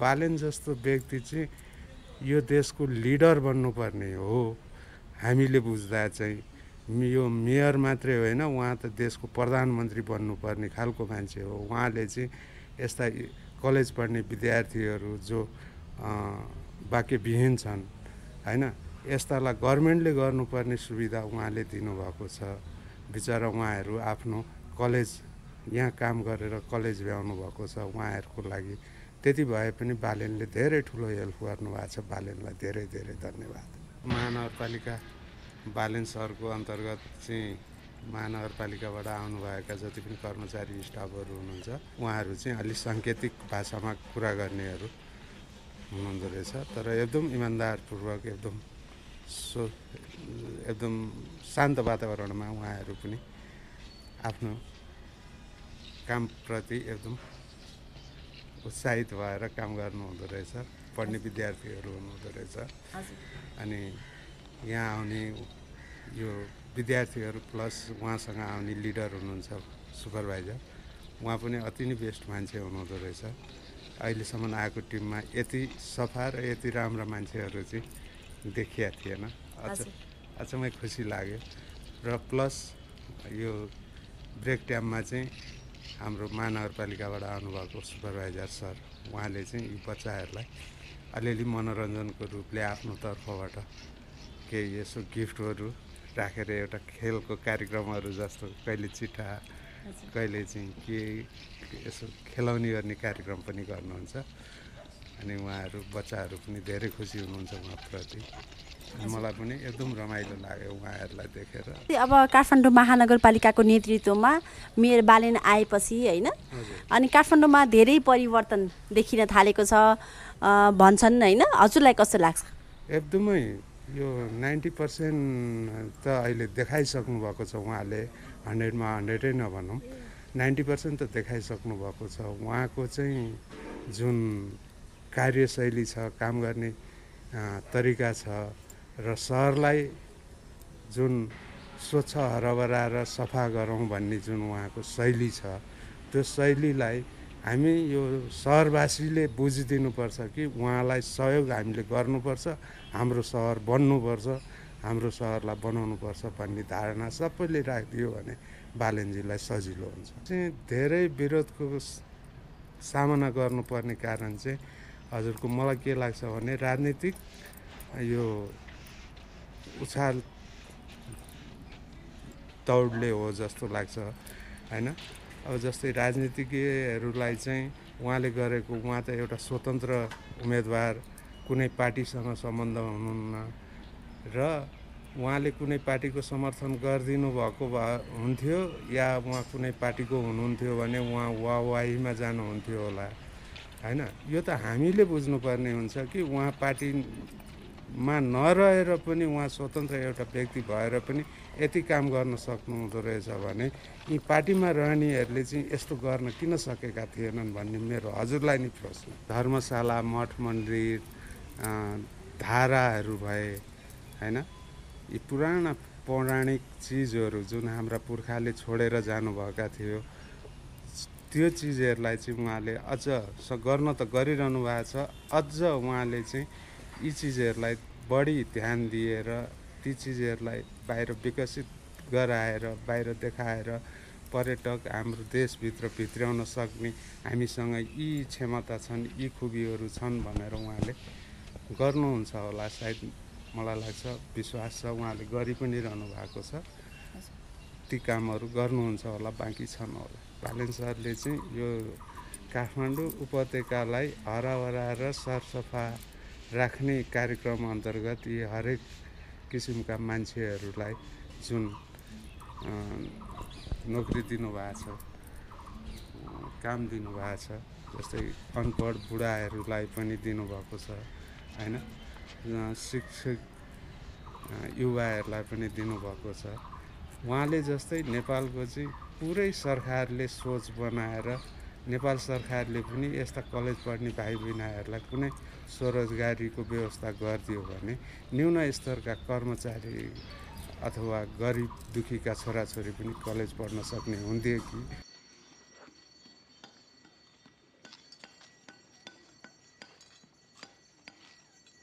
पालेन जस्तो व्यक्ति चाहिँ यो देशको लिडर बन्नुपर्ने हो हामीले बुझ्दा चाहिँ यो मेयर मात्रै होइन उहाँ त देशको प्रधानमन्त्री बन्नुपर्ने खालको मान्छे हो उहाँले चाहिँ यस्ता कलेज पढ्ने विद्यार्थीहरू जो वाक्यविहीन छन् होइन यस्तालाई गभर्मेन्टले गर्नुपर्ने सुविधा उहाँले दिनुभएको छ बिचरा उहाँहरू आफ्नो कलेज यहाँ काम गरेर कलेज भ्याउनु भएको छ उहाँहरूको लागि त्यति भए पनि बालेनले धेरै ठुलो हेल्प गर्नुभएको छ बालेनलाई धेरै धेरै धन्यवाद महानगरपालिका बालेन सरको अन्तर्गत चाहिँ महानगरपालिकाबाट आउनुभएका जति पनि कर्मचारी स्टाफहरू हुनुहुन्छ उहाँहरू चाहिँ अलिक साङ्केतिक भाषामा कुरा गर्नेहरू हुनुहुँदो रहेछ तर एकदम इमान्दारपूर्वक एकदम सो एकदम शान्त वातावरणमा उहाँहरू पनि आफ्नो कामप्रति एकदम उत्साहित भएर काम गर्नु हुँदो रहेछ पढ्ने विद्यार्थीहरू हुनुहुँदो रहेछ अनि यहाँ आउने यो विद्यार्थीहरू प्लस उहाँसँग आउने लिडर हुनुहुन्छ सुपरभाइजर उहाँ पनि अति नै बेस्ट मान्छे हुनुहुँदो रहेछ अहिलेसम्म आएको टिममा यति सफा र यति राम्रो मान्छेहरू चाहिँ देखिया थिएन अझ अचम्मै खुसी लाग्यो र प्लस यो ब्रेक टाइममा चाहिँ हाम्रो महानगरपालिकाबाट आउनुभएको सुपरभाइजर सर उहाँले चाहिँ यी बच्चाहरूलाई अलिअलि मनोरञ्जनको रूपले आफ्नो तर्फबाट केही यसो गिफ्टहरू राखेर एउटा खेलको कार्यक्रमहरू जस्तो कहिले चिठा कहिले चाहिँ के यसो खेलाउने गर्ने कार्यक्रम पनि गर्नुहुन्छ अनि उहाँहरू बच्चाहरू पनि धेरै खुसी हुनुहुन्छ उहाँप्रति मलाई पनि एकदम रमाइलो लाग्यो उहाँहरूलाई देखेर अब काठमाडौँ महानगरपालिकाको नेतृत्वमा मेयर बालेन आएपछि होइन अनि काठमाडौँमा धेरै परिवर्तन देखिन थालेको छ भन्छन् होइन हजुरलाई कस्तो लाग्छ एकदमै यो नाइन्टी पर्सेन्ट त अहिले देखाइसक्नु भएको छ उहाँले हन्ड्रेडमा हन्ड्रेडै नभनौँ नाइन्टी पर्सेन्ट त देखाइसक्नु भएको छ उहाँको चाहिँ जुन कार्यशैली छ काम गर्ने तरिका छ र सहरलाई जुन स्वच्छ र सफा गरौँ भन्ने जुन उहाँको शैली छ त्यो शैलीलाई हामी यो सहरवासीले बुझिदिनुपर्छ कि उहाँलाई सहयोग हामीले गर्नुपर्छ हाम्रो सहर बन्नुपर्छ हाम्रो सहरलाई बनाउनुपर्छ भन्ने धारणा सबैले राखिदियो भने बालनजीलाई सजिलो हुन्छ चाहिँ धेरै विरोधको सामना गर्नुपर्ने कारण चाहिँ हजुरको मलाई के लाग्छ भने राजनीतिक यो उछाल दौडले हो जस्तो लाग्छ होइन अब जस्तै राजनीतिज्ञहरूलाई चाहिँ उहाँले गरेको उहाँ त एउटा स्वतन्त्र उम्मेदवार कुनै पार्टीसँग सम्बन्ध हुनुहुन्न र उहाँले कुनै पार्टीको समर्थन गरिदिनु भएको भए हुन्थ्यो या उहाँ कुनै पार्टीको हुनुहुन्थ्यो भने उहाँ वावाहीमा जानुहुन्थ्यो होला होइन यो त हामीले बुझ्नुपर्ने हुन्छ कि उहाँ पार्टीमा नरहेर पनि उहाँ स्वतन्त्र एउटा व्यक्ति भएर पनि यति काम गर्न सक्नुहुँदो रहेछ भने यी पार्टीमा रहनेहरूले चाहिँ यस्तो गर्न किन सकेका थिएनन् भन्ने मेरो हजुरलाई नै प्रश्न धर्मशाला मठ मन्दिर धाराहरू भए होइन यी पुराना पौराणिक चिजहरू जुन हाम्रा पुर्खाले छोडेर जानुभएका थियो त्यो चिजहरूलाई चाहिँ उहाँले अझ स गर्न त गरिरहनु भएको छ अझ उहाँले चाहिँ यी चिजहरूलाई बढी ध्यान दिएर ती चिजहरूलाई बाहिर विकसित गराएर बाहिर देखाएर पर्यटक हाम्रो देशभित्र भित्राउन सक्ने हामीसँग यी क्षमता छन् यी खुबीहरू छन् भनेर उहाँले गर्नुहुन्छ होला सायद मलाई लाग्छ विश्वास छ उहाँले गरि पनि रहनु भएको छ ती कामहरू गर्नुहुन्छ होला बाँकी छन् होला पालन सरले चाहिँ यो काठमाडौँ उपत्यकालाई हराभरा र सरसफा राख्ने कार्यक्रम अन्तर्गत यी हरेक किसिमका मान्छेहरूलाई जुन नोकरी दिनुभएको छ काम दिनुभएको छ जस्तै अनपढ बुढाहरूलाई पनि दिनुभएको छ होइन शिक्षक युवाहरूलाई पनि दिनुभएको छ उहाँले जस्तै नेपालको चाहिँ पुरै सरकारले सोच बनाएर नेपाल सरकारले पनि यस्ता कलेज पढ्ने भाइ बहिनीहरूलाई कुनै स्वरोजगारीको व्यवस्था गरिदियो भने न्यून स्तरका कर्मचारी अथवा गरिब दुखीका छोराछोरी पनि कलेज पढ्न सक्ने हुन्थ्यो कि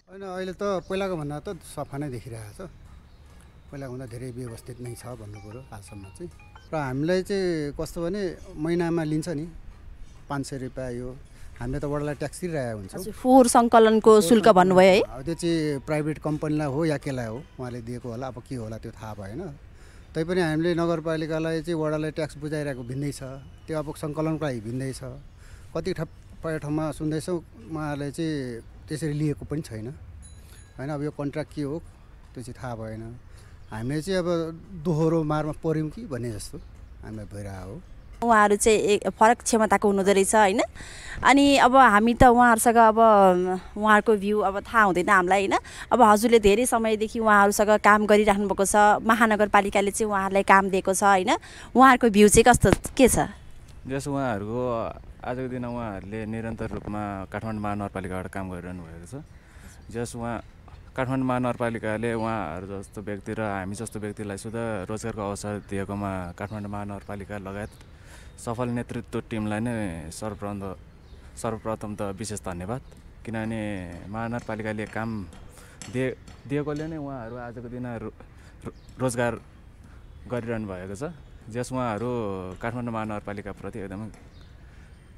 होइन अहिले त पहिलाको भन्दा त सफा नै देखिरहेको छ पहिलाभन्दा धेरै व्यवस्थित नै छ भन्नु पऱ्यो हालसम्म चाहिँ र हामीलाई चाहिँ कस्तो भने महिनामा लिन्छ नि पाँच सय रुपियाँ यो हामीले त वडालाई ट्याक्स दिइरहेको हुन्छ फोहोर सङ्कलनको शुल्क भन्नुभयो है त्यो चाहिँ प्राइभेट कम्पनीलाई हो या केलाई हो उहाँले दिएको होला अब के होला त्यो थाहा भएन तैपनि हामीले नगरपालिकालाई चाहिँ वडालाई ट्याक्स बुझाइरहेको भिन्दै छ त्यो अब सङ्कलनको लागि भिन्दै छ कति ठप ठाउँमा सुन्दैछौँ उहाँहरूले चाहिँ त्यसरी लिएको पनि छैन होइन अब यो कन्ट्र्याक्ट के हो त्यो चाहिँ थाहा भएन हामीले चाहिँ अब दोहोरो मारमा पऱ्यौँ कि भन्ने जस्तो हामीलाई भइरहेको हो उहाँहरू चाहिँ एक फरक क्षमताको हुनुहुँदो रहेछ होइन अनि अब हामी त उहाँहरूसँग अब उहाँहरूको भ्यू अब थाहा हुँदैन हामीलाई होइन अब हजुरले धेरै समयदेखि उहाँहरूसँग काम गरिराख्नु भएको छ महानगरपालिकाले चाहिँ उहाँहरूलाई काम दिएको छ होइन उहाँहरूको भ्यू चाहिँ कस्तो के छ जस उहाँहरूको आजको दिन उहाँहरूले निरन्तर रूपमा काठमाडौँ महानगरपालिकाबाट काम गरिरहनु भएको छ जस उहाँ काठमाडौँ महानगरपालिकाले उहाँहरू जस्तो व्यक्ति र हामी जस्तो व्यक्तिलाई सुधा रोजगारको अवसर दिएकोमा काठमाडौँ महानगरपालिका लगायत सफल नेतृत्व टिमलाई नै सर्वप्रथम सर्वप्रथम त विशेष धन्यवाद किनभने महानगरपालिकाले काम दिए दिएकोले नै उहाँहरू आजको दिन रोजगार गरिरहनु भएको छ जस उहाँहरू काठमाडौँ महानगरपालिकाप्रति एकदमै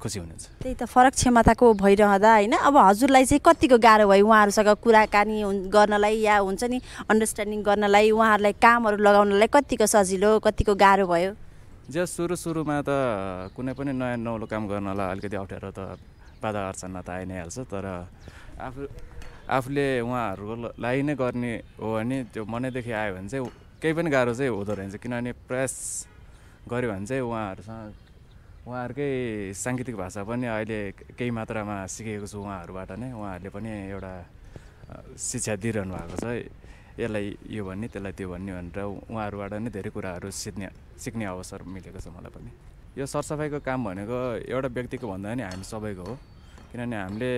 खुसी हुनुहुन्छ त्यही त फरक क्षमताको भइरहँदा होइन अब हजुरलाई चाहिँ कतिको गाह्रो भयो उहाँहरूसँग कुराकानी गर्नलाई या हुन्छ नि अन्डरस्ट्यान्डिङ गर्नलाई उहाँहरूलाई कामहरू लगाउनलाई कतिको सजिलो कतिको गाह्रो भयो जे सुरु सुरुमा त कुनै पनि नयाँ नौलो काम गर्नलाई अलिकति अप्ठ्यारो त बाधा अर्चना त आइ नै हाल्छ तर आफू आफूले उहाँहरूलाई नै गर्ने हो भने त्यो मनैदेखि आयो भने चाहिँ केही पनि गाह्रो चाहिँ हुँदो रहेछ किनभने प्रयास गऱ्यो भने चाहिँ उहाँहरूसँग उहाँहरूकै साङ्गीतिक भाषा पनि अहिले केही मात्रामा सिकेको छु उहाँहरूबाट नै उहाँहरूले पनि एउटा शिक्षा दिइरहनु भएको छ यसलाई यो भन्ने त्यसलाई त्यो भन्ने भनेर उहाँहरूबाट नै धेरै कुराहरू सिक्ने सिक्ने अवसर मिलेको छ मलाई पनि यो सरसफाइको काम भनेको एउटा व्यक्तिको भन्दा पनि हामी सबैको हो किनभने हामीले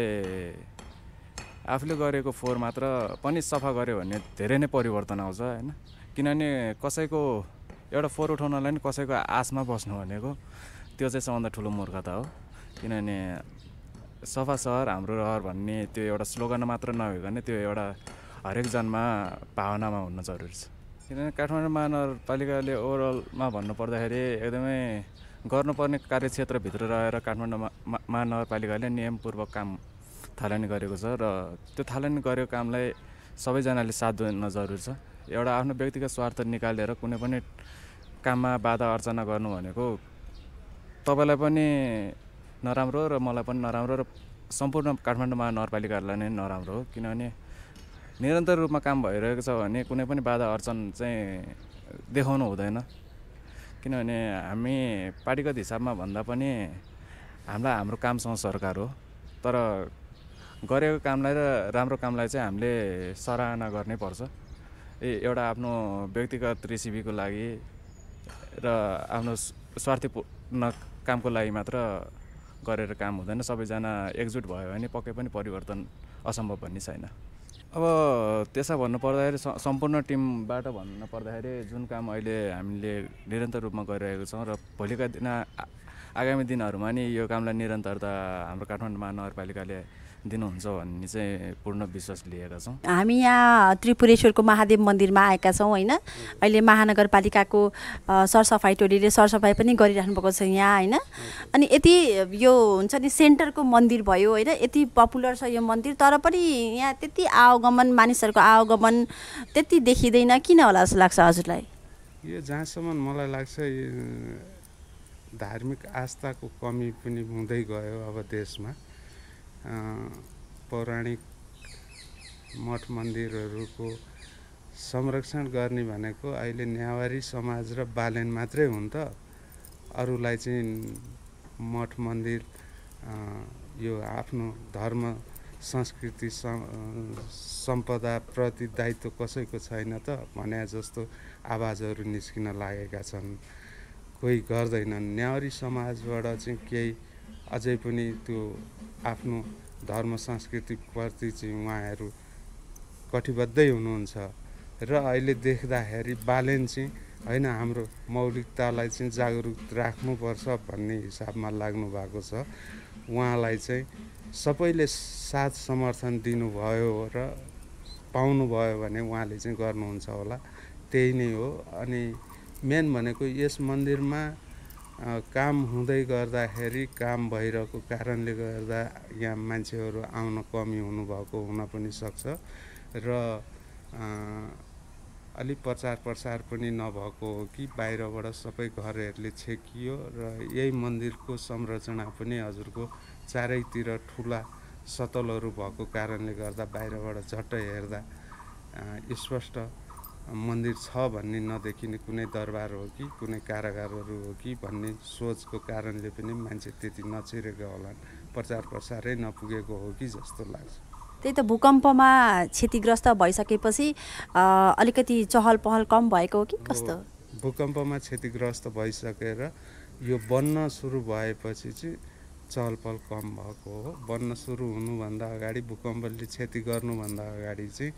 आफूले गरेको फोहोर मात्र पनि सफा गऱ्यो भने धेरै नै परिवर्तन आउँछ होइन किनभने कसैको एउटा फोहोर उठाउनलाई नि कसैको आशमा बस्नु भनेको त्यो चाहिँ सबभन्दा ठुलो मूर्खता हो किनभने सफा सहर हाम्रो रहर भन्ने त्यो एउटा स्लोगन मात्र नभएको भने त्यो एउटा हरेक जनमा भावनामा हुन जरुरी छ किनभने काठमाडौँ महानगरपालिकाले ओभरअलमा भन्नुपर्दाखेरि एकदमै गर्नुपर्ने कार्यक्षेत्रभित्र रहेर काठमाडौँ महानगरपालिकाले नियमपूर्वक काम थालनी गरेको छ र त्यो थालनी गरेको कामलाई सबैजनाले साथ दिन जरुरी छ एउटा आफ्नो व्यक्तिगत स्वार्थ निकालेर कुनै पनि काममा बाधा अर्चना गर्नु भनेको तपाईँलाई पनि नराम्रो र मलाई पनि नराम्रो र सम्पूर्ण काठमाडौँ महानगरपालिकाहरूलाई नै नराम्रो हो किनभने निरन्तर रूपमा काम भइरहेको छ भने कुनै पनि बाधा अर्चन चाहिँ देखाउनु हुँदैन किनभने हामी पार्टीगत हिसाबमा भन्दा पनि हामीलाई हाम्रो कामसँग सरकार हो तर गरेको कामलाई र राम्रो कामलाई चाहिँ हामीले सराहना गर्नै पर्छ ए एउटा आफ्नो व्यक्तिगत रेसिपीको लागि र आफ्नो स्वार्थीपूर्ण कामको लागि मात्र गरेर काम हुँदैन सबैजना एकजुट भयो भने पक्कै पनि परिवर्तन असम्भव भन्ने छैन अब त्यसो भन्नुपर्दाखेरि सम्पूर्ण टिमबाट भन्नु पर्दाखेरि जुन काम अहिले हामीले निरन्तर रूपमा गरिरहेको छौँ र भोलिका दिन आगामी दिनहरूमा नि यो कामलाई निरन्तरता हाम्रो काठमाडौँ महानगरपालिकाले दिनुहुन्छ भन्ने चाहिँ पूर्ण विश्वास लिएका छौँ हामी यहाँ त्रिपुरेश्वरको महादेव मन्दिरमा आएका छौँ होइन अहिले महानगरपालिकाको सरसफाइ टोलीले सरसफाइ पनि गरिराख्नु भएको छ यहाँ होइन अनि यति यो हुन्छ नि सेन्टरको मन्दिर भयो होइन यति पपुलर छ यो मन्दिर तर पनि यहाँ त्यति आवागमन मानिसहरूको आवागमन त्यति देखिँदैन किन होला जस्तो लाग्छ हजुरलाई यो जहाँसम्म मलाई लाग्छ धार्मिक आस्थाको कमी पनि हुँदै गयो अब देशमा पौराणिक मठ मन्दिरहरूको संरक्षण गर्ने भनेको अहिले न्यावारी समाज र बालेन मात्रै हुन् त अरूलाई चाहिँ मठ मन्दिर यो आफ्नो धर्म संस्कृति सम्पदाप्रति दायित्व कसैको छैन त भने जस्तो आवाजहरू निस्किन लागेका छन् कोही गर्दैनन् नेवारी समाजबाट चाहिँ केही अझै पनि त्यो आफ्नो धर्म संस्कृतिप्रति चाहिँ उहाँहरू कटिबद्धै हुनुहुन्छ र अहिले देख्दाखेरि बालेन चाहिँ होइन हाम्रो मौलिकतालाई चाहिँ जागरुक राख्नुपर्छ भन्ने हिसाबमा लाग्नु भएको छ उहाँलाई चाहिँ सबैले साथ समर्थन दिनुभयो र पाउनुभयो भने उहाँले चाहिँ गर्नुहुन्छ होला त्यही नै हो अनि मेन भनेको यस मन्दिरमा काम हुँदै गर्दाखेरि काम भइरहेको कारणले गर्दा यहाँ मान्छेहरू आउन कमी हुनुभएको हुन पनि सक्छ र अलिक प्रचार प्रसार पनि नभएको हो कि बाहिरबाट सबै घरहरूले छेकियो र यही मन्दिरको संरचना पनि हजुरको चारैतिर ठुला सतलहरू भएको कारणले गर्दा बाहिरबाट झट्ट हेर्दा स्पष्ट मन्दिर छ भन्ने नदेखिने कुनै दरबार हो कि कुनै कारागारहरू हो कि भन्ने सोचको कारणले पनि मान्छे त्यति नछिरेको होला प्रचार प्रसारै नपुगेको हो कि जस्तो लाग्छ त्यही त भूकम्पमा क्षतिग्रस्त भइसकेपछि अलिकति चहल पहल कम भएको हो कि कस्तो भूकम्पमा क्षतिग्रस्त भइसकेर यो बन्न सुरु भएपछि चाहिँ चहल पहल कम भएको हो बन्न सुरु हुनुभन्दा अगाडि भूकम्पले क्षति गर्नुभन्दा अगाडि चाहिँ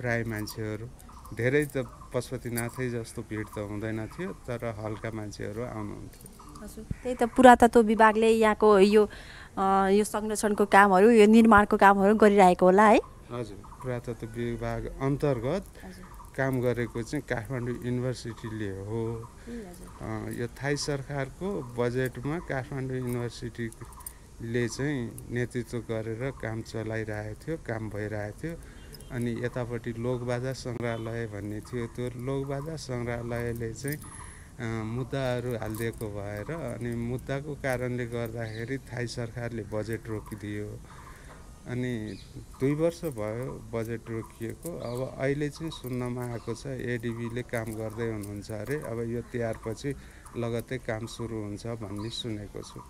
प्राय मान्छेहरू धेरै त पशुपतिनाथै जस्तो भिड त हुँदैन थियो तर हल्का मान्छेहरू आउनुहुन्थ्यो हजुर त्यही त पुरातत्व विभागले यहाँको यो आ, यो संरक्षणको कामहरू यो निर्माणको कामहरू गरिरहेको होला है हजुर पुरातत्व विभाग अन्तर्गत काम गरेको चाहिँ काठमाडौँ युनिभर्सिटीले हो यो थाई सरकारको बजेटमा काठमाडौँ युनिभर्सिटीले चाहिँ नेतृत्व गरेर काम चलाइरहेको थियो काम भइरहेको थियो अनि यतापट्टि लोकबाजा सङ्ग्रहालय भन्ने थियो त्यो लोकबाजा सङ्ग्रहालयले चाहिँ मुद्दाहरू हालिदिएको भएर अनि मुद्दाको कारणले गर्दाखेरि थाई सरकारले बजेट रोकिदियो अनि दुई वर्ष भयो बजेट रोकिएको अब अहिले चाहिँ सुन्नमा आएको छ एडिबीले काम गर्दै हुनुहुन्छ अरे अब यो तिहारपछि लगत्तै काम सुरु हुन्छ भन्ने सुनेको छु